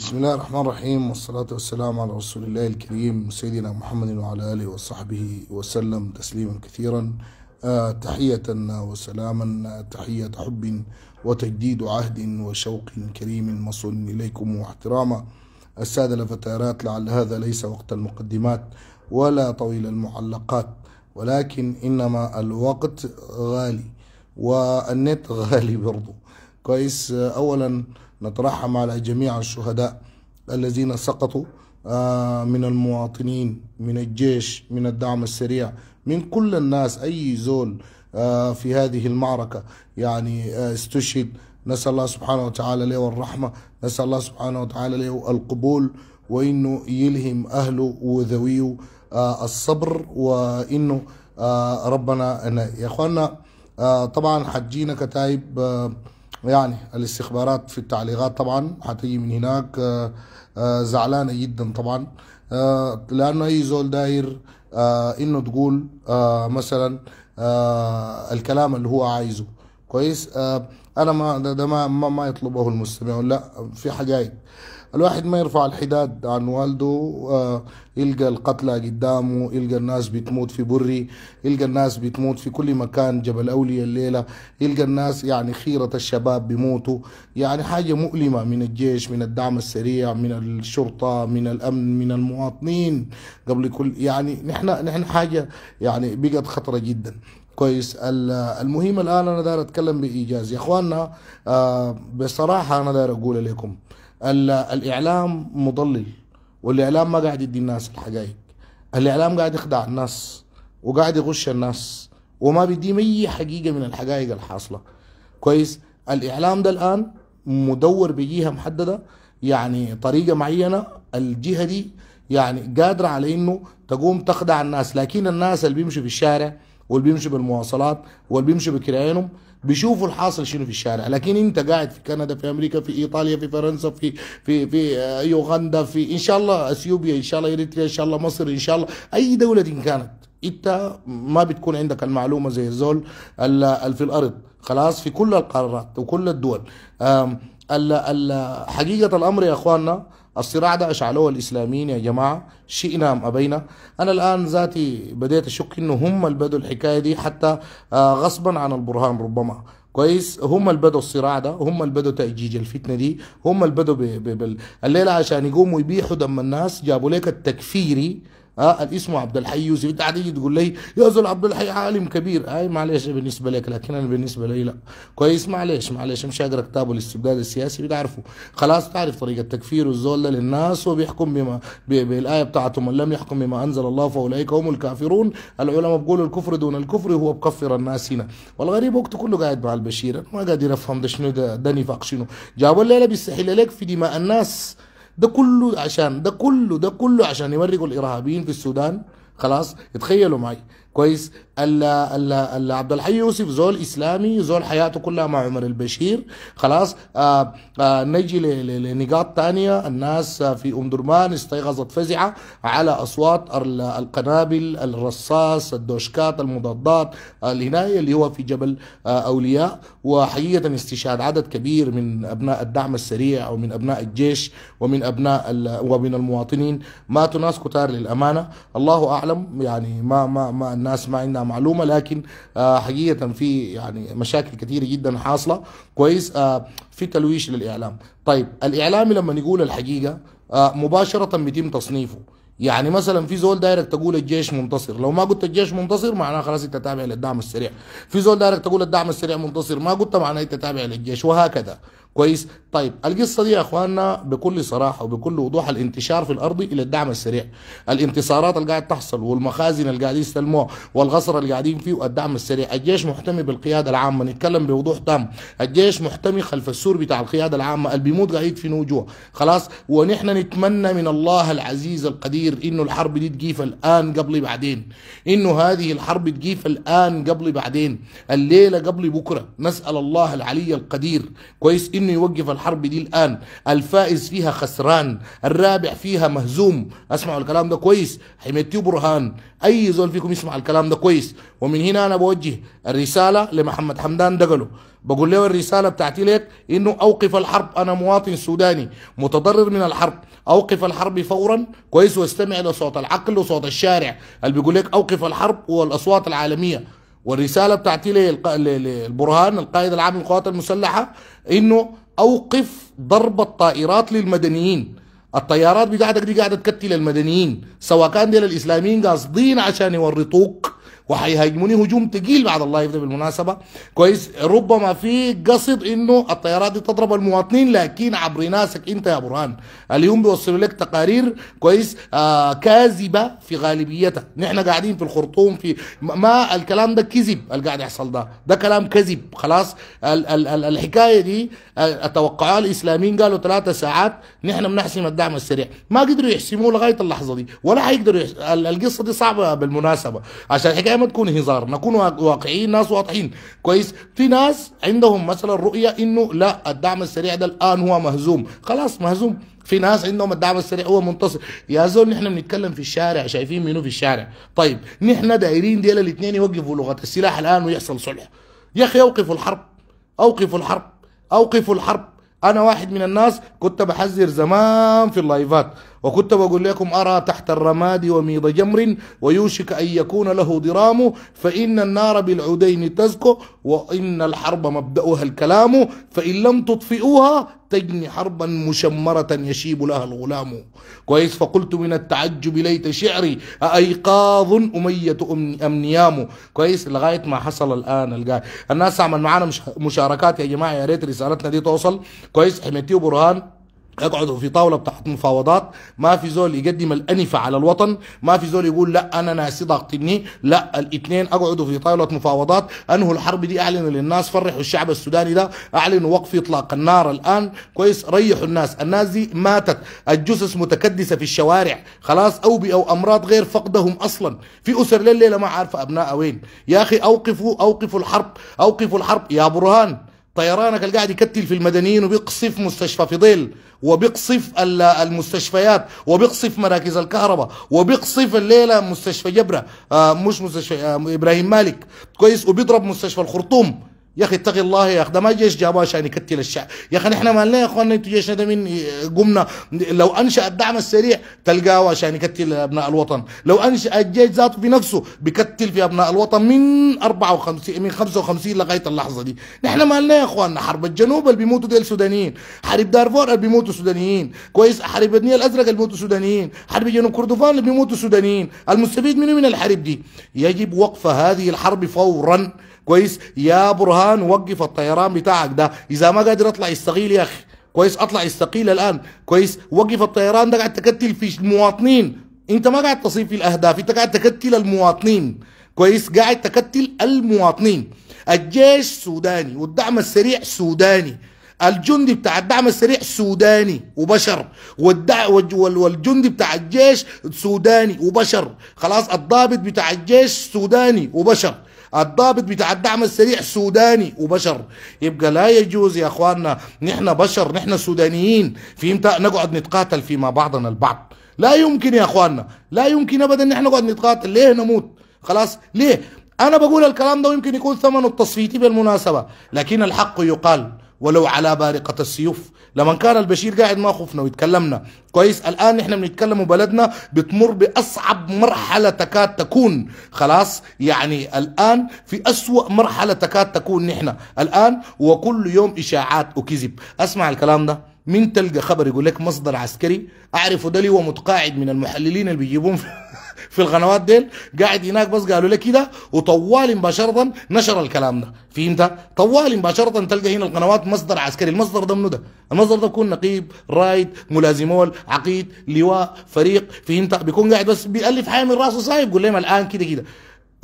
بسم الله الرحمن الرحيم والصلاة والسلام على رسول الله الكريم سيدنا محمد وعلى آله وصحبه وسلم تسليما كثيرا تحية وسلاما تحية حب وتجديد عهد وشوق كريم مصون إليكم واحتراما السادة الفتيات لعل هذا ليس وقت المقدمات ولا طويل المعلقات ولكن إنما الوقت غالي والنت غالي برضو كويس أولا نترحم على جميع الشهداء الذين سقطوا آه، من المواطنين من الجيش من الدعم السريع من كل الناس أي زول آه، في هذه المعركة يعني آه، استشهد نسأل الله سبحانه وتعالى له الرحمة نسأل الله سبحانه وتعالى له القبول وإنه يلهم أهله وذويه الصبر وإنه ربنا يا إخواننا طبعا حجينا كتايب يعني الاستخبارات في التعليقات طبعا هتيجي من هناك آه، آه، زعلانه جدا طبعا آه، لانه اي زول داير انه تقول مثلا الكلام اللي هو عايزه كويس انا ما ده, ما ما يطلبه المستمعون لا في حقائق الواحد ما يرفع الحداد عن والده آه، يلقى القتلى قدامه يلقى الناس بتموت في بري يلقى الناس بتموت في كل مكان جبل أولي الليلة يلقى الناس يعني خيرة الشباب بيموتوا يعني حاجة مؤلمة من الجيش من الدعم السريع من الشرطة من الأمن من المواطنين قبل كل يعني نحن نحن حاجة يعني بقت خطرة جدا كويس المهم الآن أنا داير أتكلم بإيجاز يا إخواننا آه، بصراحة أنا داير أقول لكم الاعلام مضلل والاعلام ما قاعد يدي الناس الحقائق الاعلام قاعد يخدع الناس وقاعد يغش الناس وما بيديهم اي حقيقه من الحقائق الحاصله كويس الاعلام ده الان مدور بجهه محدده يعني طريقه معينه الجهه دي يعني قادره على انه تقوم تخدع الناس لكن الناس اللي بيمشوا في الشارع واللي بيمشوا بالمواصلات واللي بيمشوا بكرايينهم بيشوفوا الحاصل شنو في الشارع لكن انت قاعد في كندا في امريكا في ايطاليا في فرنسا في في في آه، يوغندا في ان شاء الله اثيوبيا ان شاء الله اريتريا ان شاء الله مصر ان شاء الله اي دوله ان كانت انت ما بتكون عندك المعلومه زي الزول في الارض خلاص في كل القارات وكل الدول ال ال حقيقة الأمر يا أخواننا الصراع ده أشعلوه الإسلاميين يا جماعة شئنا أم أبينا أنا الآن ذاتي بديت أشك إنه هم اللي بدوا الحكاية دي حتى آه، غصبا عن البرهان ربما كويس هم اللي بدوا الصراع ده هم اللي بدوا تأجيج الفتنه دي هم اللي بدوا بال... الليله عشان يقوموا يبيحوا دم الناس جابوا لك التكفيري اه اسمه عبد الحي يوسف انت هتيجي تقول لي يا زول عبد الحي عالم كبير اي معلش بالنسبه لك لكن انا بالنسبه لي لا كويس معلش معلش مش اقرا كتابه الاستبداد السياسي بتعرفه خلاص تعرف طريقه تكفير الزول ده للناس وبيحكم بما بالايه بتاعته من لم يحكم بما انزل الله فاولئك هم الكافرون العلماء بيقولوا الكفر دون الكفر هو بكفر الناس هنا والغريب وقته كله قاعد مع البشير ما قادر افهم ده شنو ده, ده نفاق شنو جابوا الليله بيستحيل لك في دماء الناس ده كله عشان ده كله ده كله عشان يمرقوا الارهابيين في السودان خلاص اتخيلوا معي كويس ال عبد الحي يوسف زول اسلامي زول حياته كلها مع عمر البشير خلاص آآ آه، آآ آه، نجي لنقاط تانية الناس آه، في ام درمان استيقظت فزعه على اصوات القنابل الرصاص الدوشكات المضادات الهنايه اللي هو في جبل اولياء وحقيقه استشهاد عدد كبير من ابناء الدعم السريع ومن ابناء الجيش ومن ابناء ومن المواطنين ماتوا ناس كتار للامانه الله اعلم يعني ما ما ما الناس ما عندنا معلومه لكن آه، حقيقه في يعني مشاكل كثيره جدا حاصله كويس آه، في تلويش للاعلام طيب الاعلامي لما يقول الحقيقه آه، مباشره بيتم تصنيفه يعني مثلا في زول دايرك تقول الجيش منتصر لو ما قلت الجيش منتصر معناه خلاص انت تابع للدعم السريع في زول دايرك تقول الدعم السريع منتصر ما قلت معناه انت تابع للجيش وهكذا كويس طيب القصه دي يا اخواننا بكل صراحه وبكل وضوح الانتشار في الارض الى الدعم السريع الانتصارات اللي قاعد تحصل والمخازن اللي قاعدين يستلموها والغصر اللي قاعدين فيه والدعم السريع الجيش محتمي بالقياده العامه نتكلم بوضوح تام الجيش محتمي خلف السور بتاع القياده العامه اللي بيموت قاعد في نوجوع خلاص ونحن نتمنى من الله العزيز القدير انه الحرب دي تجيف الان قبل بعدين انه هذه الحرب تجيف الان قبل بعدين الليله قبل بكره نسال الله العلي القدير كويس انه يوقف الحرب دي الان الفائز فيها خسران الرابح فيها مهزوم اسمعوا الكلام ده كويس حميتي برهان اي زول فيكم يسمع الكلام ده كويس ومن هنا انا بوجه الرساله لمحمد حمدان دقلو بقول له الرسالة بتاعتي لك انه اوقف الحرب انا مواطن سوداني متضرر من الحرب اوقف الحرب فورا كويس واستمع لصوت العقل وصوت الشارع اللي بيقول لك اوقف الحرب والاصوات العالمية والرساله بتاعتي للبرهان القائد العام للقوات المسلحه انه اوقف ضرب الطائرات للمدنيين الطيارات بتاعتك دي قاعده تقتل المدنيين سواء كان ديل الاسلاميين قاصدين عشان يورطوك وهيهاجموني هجوم تقيل بعد الله يبدا بالمناسبه كويس ربما في قصد انه الطيارات دي تضرب المواطنين لكن عبر ناسك انت يا برهان اليوم بيوصلوا لك تقارير كويس آه كاذبه في غالبيتها نحن قاعدين في الخرطوم في ما الكلام ده كذب اللي قاعد يحصل ده ده كلام كذب خلاص ال ال ال الحكايه دي التوقعات آه، الاسلاميين قالوا ثلاثة ساعات نحن بنحسم الدعم السريع ما قدروا يحسموه لغايه اللحظه دي ولا حيقدروا يحسم. القصه دي صعبه بالمناسبه عشان الحكايه ما تكون هزار نكون واقعيين ناس واضحين كويس في ناس عندهم مثلا رؤية انه لا الدعم السريع ده الان هو مهزوم خلاص مهزوم في ناس عندهم الدعم السريع هو منتصر يا زول نحن بنتكلم في الشارع شايفين منو في الشارع طيب نحن دايرين ديل الاثنين يوقفوا لغة السلاح الان ويحصل صلح يا اخي اوقفوا الحرب اوقفوا الحرب اوقفوا الحرب انا واحد من الناس كنت بحذر زمان في اللايفات وكنت بقول لكم أرى تحت الرماد وميض جمر ويوشك أن يكون له ضرام فإن النار بالعدين تزكو وإن الحرب مبدأها الكلام فإن لم تطفئوها تجني حربا مشمرة يشيب لها الغلام كويس فقلت من التعجب ليت شعري أيقاظ أمية أم نيام كويس لغاية ما حصل الآن القاعد الناس تعمل معانا مشاركات يا جماعة يا ريت رسالتنا دي توصل كويس حميتي وبرهان يقعدوا في طاوله بتاعت مفاوضات ما في زول يقدم الانفه على الوطن ما في زول يقول لا انا ناسي ضاغطني لا الاثنين اقعدوا في طاوله مفاوضات انهوا الحرب دي اعلنوا للناس فرحوا الشعب السوداني ده اعلنوا وقف اطلاق النار الان كويس ريحوا الناس الناس دي ماتت الجثث متكدسه في الشوارع خلاص اوبئه او امراض غير فقدهم اصلا في اسر لليله ما عارفه ابنائها وين يا اخي اوقفوا اوقفوا الحرب اوقفوا الحرب يا برهان طيرانك اللي قاعد يكتل في المدنيين وبيقصف مستشفى فضيل وبيقصف المستشفيات وبيقصف مراكز الكهرباء وبيقصف الليله مستشفى جبره آه مش مستشفى آه ابراهيم مالك كويس وبيضرب مستشفى الخرطوم يا اخي اتقي الله يا اخي ده ما جيش جابوه عشان يكتل الشعب يا اخي نحن مالنا يا اخواننا انتوا جيشنا ده من قمنا لو انشا الدعم السريع تلقاه عشان يكتل ابناء الوطن لو انشا الجيش ذاته بنفسه بكتل في ابناء الوطن من 54 من 55 لغايه اللحظه دي نحن مالنا يا اخواننا حرب الجنوب اللي بيموتوا ديل سودانيين حرب دارفور اللي بيموتوا سودانيين كويس حرب النيل الازرق اللي بيموتوا سودانيين حرب جنوب كردفان اللي بيموتوا سودانيين المستفيد منه من الحرب دي يجب وقف هذه الحرب فورا كويس يا برهان وقف الطيران بتاعك ده اذا ما قادر اطلع الصغير يا اخي كويس اطلع يستقيل الان كويس وقف الطيران ده قاعد تكتل في المواطنين انت ما قاعد تصيب في الاهداف انت قاعد تكتل المواطنين كويس قاعد تكتل المواطنين الجيش سوداني والدعم السريع سوداني الجندي بتاع الدعم السريع سوداني وبشر والدع والجندي بتاع الجيش سوداني وبشر خلاص الضابط بتاع الجيش سوداني وبشر الضابط بتاع الدعم السريع سوداني وبشر يبقى لا يجوز يا اخواننا نحن بشر نحن سودانيين في امتى نقعد نتقاتل فيما بعضنا البعض لا يمكن يا اخواننا لا يمكن ابدا نحن نقعد نتقاتل ليه نموت خلاص ليه انا بقول الكلام ده ويمكن يكون ثمنه التصفيتي بالمناسبه لكن الحق يقال ولو على بارقه السيوف لما كان البشير قاعد ما خفنا ويتكلمنا كويس الان احنا بنتكلم وبلدنا بتمر باصعب مرحله تكاد تكون خلاص يعني الان في اسوا مرحله تكاد تكون نحن الان وكل يوم اشاعات وكذب اسمع الكلام ده مين تلقى خبر يقول لك مصدر عسكري اعرفه ده لي ومتقاعد من المحللين اللي بيجيبون في القنوات ديل قاعد هناك بس قالوا لك كده وطوالي مباشره نشر الكلام ده فهمت طوالي مباشره تلقى هنا القنوات مصدر عسكري المصدر ده منو ده المصدر ده بيكون نقيب رايد ملازمول عقيد لواء فريق فهمت بيكون قاعد بس بيألف حاجه من راسه سايب يقول لهم الان كده كده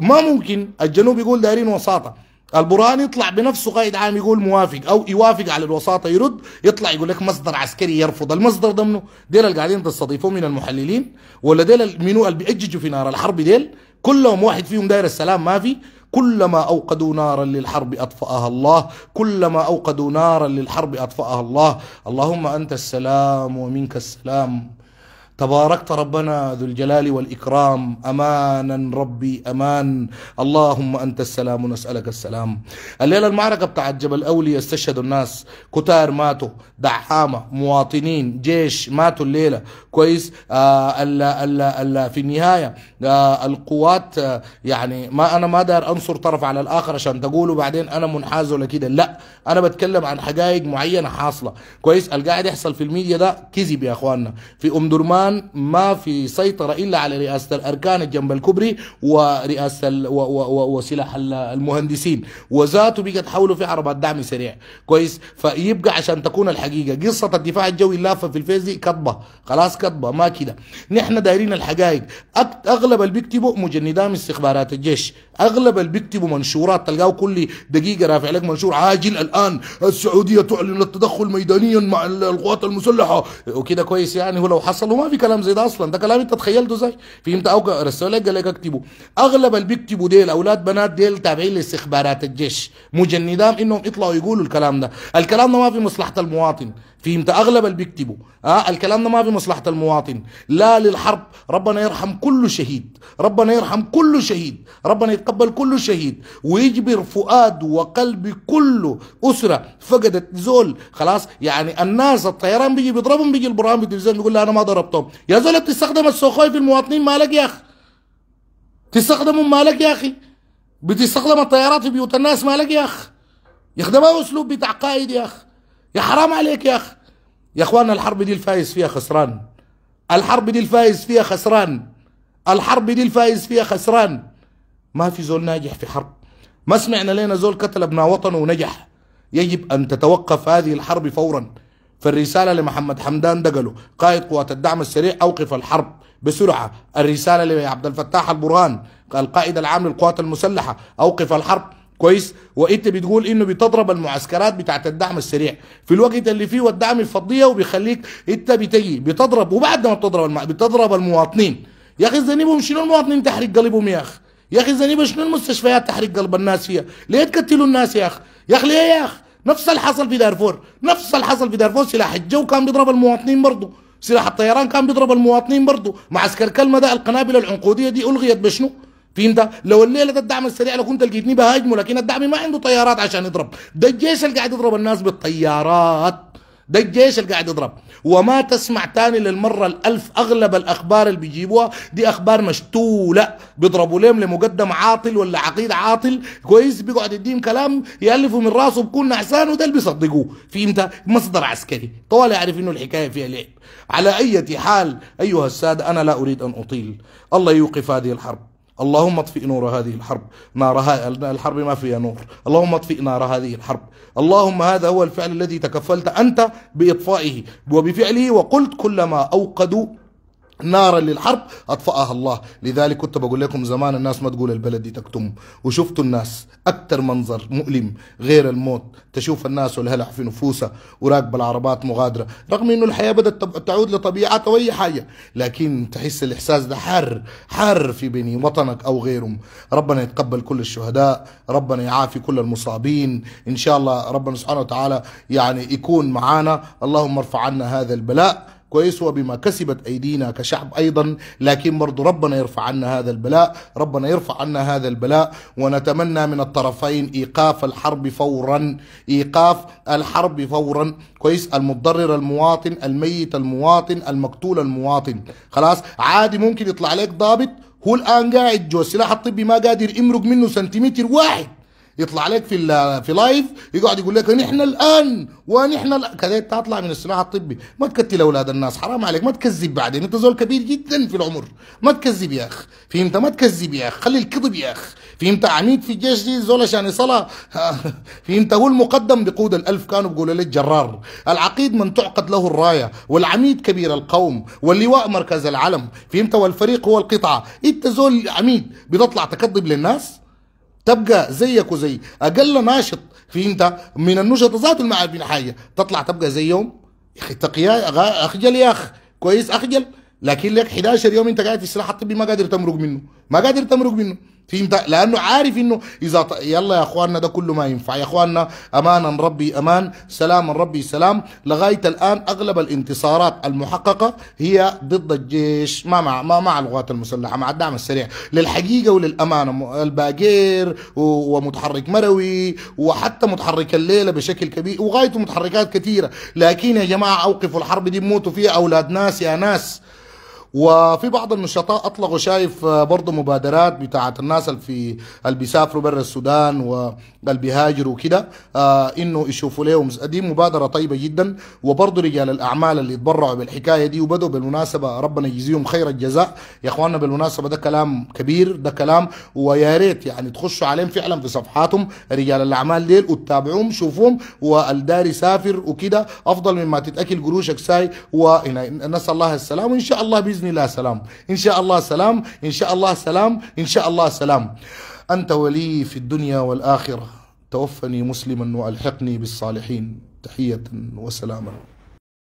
ما ممكن الجنوب يقول دايرين وساطه البرهان يطلع بنفسه قائد عام يقول موافق او يوافق على الوساطه يرد يطلع يقول لك مصدر عسكري يرفض المصدر ده منه ديل اللي قاعدين تستضيفوه من المحللين ولا ديل منو اللي بيأججوا في نار الحرب ديل كلهم واحد فيهم داير السلام ما في كلما اوقدوا نارا للحرب اطفاها الله كلما اوقدوا نارا للحرب اطفاها الله اللهم انت السلام ومنك السلام تباركت ربنا ذو الجلال والإكرام أمانا ربي أمان اللهم أنت السلام نسألك السلام الليلة المعركة بتاعت جبل أولي استشهدوا الناس كتار ماتوا دعامة مواطنين جيش ماتوا الليلة كويس آه ألا ألا ألا في النهاية آه القوات آه يعني ما أنا ما دار أنصر طرف على الآخر عشان تقولوا بعدين أنا منحاز ولا كده لا أنا بتكلم عن حقائق معينة حاصلة كويس القاعد يحصل في الميديا ده كذب يا أخواننا في أم درمان الآن ما في سيطرة إلا على رئاسة الأركان الجنب الكبري ورئاسة ال... و... و... و... وسلاح المهندسين وذاته بقت حوله في عربات دعم سريع كويس فيبقى عشان تكون الحقيقة قصة الدفاع الجوي اللافة في الفيس دي كطبة خلاص كطبة ما كده نحن دايرين الحقائق أك... أغلب اللي بيكتبوا مجندام استخبارات الجيش أغلب اللي بيكتبوا منشورات تلقاه كل دقيقة رافع لك منشور عاجل الآن السعودية تعلن التدخل ميدانيا مع القوات المسلحة وكده كويس يعني هو لو حصل وما في في كلام زي ده اصلا ده كلام انت تخيلته ازاي فهمت او رسالة لك اكتبوا اغلب اللي بيكتبوا ديل اولاد بنات ديل تابعين لاستخبارات الجيش مجندام انهم يطلعوا يقولوا الكلام ده الكلام ده ما في مصلحه المواطن فيهم ده اغلب اللي بيكتبوا آه الكلام ده ما في مصلحه المواطن لا للحرب ربنا يرحم كل شهيد ربنا يرحم كل شهيد ربنا يتقبل كل شهيد ويجبر فؤاد وقلب كل اسره فقدت زول خلاص يعني الناس الطيران بيجي بيضربهم بيجي البرهان بالتلفزيون بيقول لا انا ما ضربتهم يا زول بتستخدم السوخوي في المواطنين مالك يا اخي تستخدمهم مالك يا اخي بتستخدم الطيارات في بيوت الناس مالك يا اخي يخدمها اسلوب بتاع قائد يا اخي يا حرام عليك يا اخي يا اخوانا الحرب دي الفايز فيها خسران الحرب دي الفايز فيها خسران الحرب دي الفايز فيها خسران ما في زول ناجح في حرب ما سمعنا لنا زول قتل ابناء وطنه ونجح يجب أن تتوقف هذه الحرب فورا فالرسالة لمحمد حمدان دقلو قائد قوات الدعم السريع أوقف الحرب بسرعة الرسالة لعبد الفتاح البرهان القائد العام للقوات المسلحة أوقف الحرب كويس وانت بتقول انه بتضرب المعسكرات بتاعت الدعم السريع في الوقت اللي فيه والدعم الفضيه وبيخليك انت بتجي بتضرب وبعد ما بتضرب الم... بتضرب المواطنين يا اخي زنيبهم شنو المواطنين تحرق قلبهم يا اخي يا اخي الذنيبه شنو المستشفيات تحرق قلب الناس فيها ليه تقتلوا الناس يا اخي يا اخي ليه يا اخي نفس اللي حصل في دارفور نفس اللي حصل في دارفور سلاح الجو كان بيضرب المواطنين برضه سلاح الطيران كان بيضرب المواطنين برضه معسكر كلمه ده القنابل العنقوديه دي الغيت بشنو فين ده لو الليله ده الدعم السريع لو كنت لقيتني بهاجمه لكن الدعم ما عنده طيارات عشان يضرب ده الجيش اللي قاعد يضرب الناس بالطيارات ده الجيش اللي قاعد يضرب وما تسمع تاني للمرة الألف أغلب الأخبار اللي بيجيبوها دي أخبار مشتولة بيضربوا ليهم لمقدم عاطل ولا عقيد عاطل كويس بيقعد يديهم كلام يألفوا من راسه بكون نعسان وده اللي بيصدقوه في إمتى مصدر عسكري طوال يعرف إنه الحكاية فيها لعب على أي حال أيها السادة أنا لا أريد أن أطيل الله يوقف هذه الحرب اللهم اطفئ نور هذه الحرب نار الحرب ما فيها نور اللهم اطفئ نار هذه الحرب اللهم هذا هو الفعل الذي تكفلت أنت بإطفائه وبفعله وقلت كلما أوقدوا نارا للحرب اطفاها الله لذلك كنت بقول لكم زمان الناس ما تقول البلد دي تكتم وشفتوا الناس اكثر منظر مؤلم غير الموت تشوف الناس والهلع في نفوسها وراكب العربات مغادره رغم انه الحياه بدات تعود لطبيعتها واي حاجه لكن تحس الاحساس ده حر حر في بني وطنك او غيرهم ربنا يتقبل كل الشهداء ربنا يعافي كل المصابين ان شاء الله ربنا سبحانه وتعالى يعني يكون معانا اللهم ارفع عنا هذا البلاء كويس وبما كسبت ايدينا كشعب ايضا لكن برضو ربنا يرفع عنا هذا البلاء ربنا يرفع عنا هذا البلاء ونتمنى من الطرفين ايقاف الحرب فورا ايقاف الحرب فورا كويس المتضرر المواطن الميت المواطن المقتول المواطن خلاص عادي ممكن يطلع عليك ضابط هو الان قاعد جوا السلاح الطبي ما قادر يمرق منه سنتيمتر واحد يطلع لك في في لايف يقعد يقول لك نحن الان ونحن كذا تطلع من الصناعه الطبي ما تكتل اولاد الناس حرام عليك ما تكذب بعدين انت زول كبير جدا في العمر ما تكذب يا اخ فهمت ما تكذب يا اخ خلي الكذب يا اخ فهمت عميد في الجيش دي زول عشان يصلى فهمت هو المقدم بقود الالف كانوا بيقولوا لك جرار العقيد من تعقد له الرايه والعميد كبير القوم واللواء مركز العلم فهمت والفريق هو القطعه انت زول عميد بتطلع تكذب للناس تبقى زيك وزي اقل ناشط في انت من النشط ذاته ما عارفين حاجه تطلع تبقى زيهم يا اخي تقيا اخجل يا اخ كويس اخجل لكن لك 11 يوم انت قاعد في السلاح الطبي ما قادر تمرق منه ما قادر تمرق منه فهمت لانه عارف انه اذا ط... يلا يا اخواننا ده كله ما ينفع يا اخواننا امانا ربي امان سلاما ربي سلام لغايه الان اغلب الانتصارات المحققه هي ضد الجيش ما مع ما مع القوات المسلحه مع الدعم السريع للحقيقه وللامانه الباقير ومتحرك مروي وحتى متحرك الليله بشكل كبير وغايته متحركات كثيره لكن يا جماعه اوقفوا الحرب دي بموتوا فيها اولاد ناس يا ناس وفي بعض النشطاء اطلقوا شايف آه، برضه مبادرات بتاعه الناس اللي في اللي بيسافروا برا السودان واللي بيهاجروا كده آه انه يشوفوا لهم دي مبادره طيبه جدا وبرضه رجال الاعمال اللي تبرعوا بالحكايه دي وبدوا بالمناسبه ربنا يجزيهم خير الجزاء يا اخواننا بالمناسبه ده كلام كبير ده كلام ويا ريت يعني تخشوا عليهم فعلا في صفحاتهم رجال الاعمال ديل وتتابعوهم شوفوهم والداري سافر وكده افضل مما تتاكل قروشك ساي ونسال الله السلام وان شاء الله باذن باذن الله سلام ان شاء الله سلام ان شاء الله سلام ان شاء الله سلام انت ولي في الدنيا والاخره توفني مسلما والحقني بالصالحين تحيه وسلاما